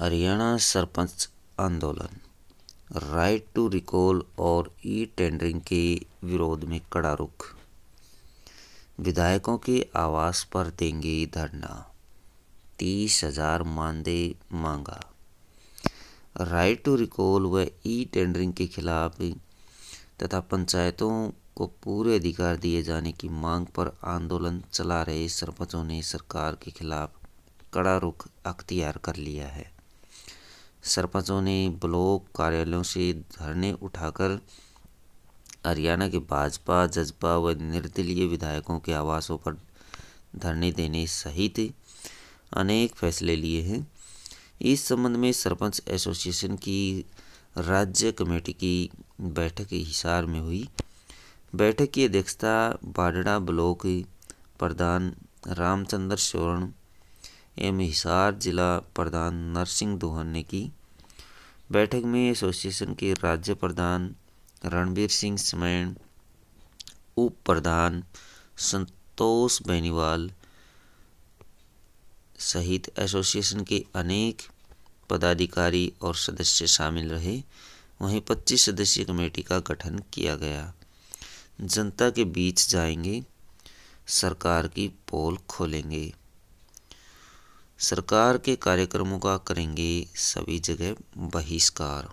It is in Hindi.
हरियाणा सरपंच आंदोलन राइट टू रिकॉल और ई टेंडरिंग के विरोध में कड़ा रुख विधायकों के आवास पर देंगे धरना तीस हजार मानदेय मांगा राइट टू रिकॉल व ई टेंडरिंग के खिलाफ तथा पंचायतों को पूरे अधिकार दिए जाने की मांग पर आंदोलन चला रहे सरपंचों ने सरकार के खिलाफ कड़ा रुख अख्तियार कर लिया है सरपंचों ने ब्लॉक कार्यालयों से धरने उठाकर हरियाणा के भाजपा जजपा व निर्दलीय विधायकों के आवासों पर धरने देने सहित अनेक फैसले लिए हैं इस संबंध में सरपंच एसोसिएशन की राज्य कमेटी की बैठक हिसार में हुई बैठक की अध्यक्षता बाडड़ा ब्लॉक प्रधान रामचंद्र शोरण एवं हिसार जिला प्रधान नरसिंह दोहन ने की बैठक में एसोसिएशन के राज्य प्रधान रणबीर सिंह समैन उप प्रधान संतोष बेनीवाल सहित एसोसिएशन के अनेक पदाधिकारी और सदस्य शामिल रहे वहीं 25 सदस्यीय कमेटी का गठन किया गया जनता के बीच जाएंगे सरकार की पोल खोलेंगे सरकार के कार्यक्रमों का करेंगे सभी जगह बहिष्कार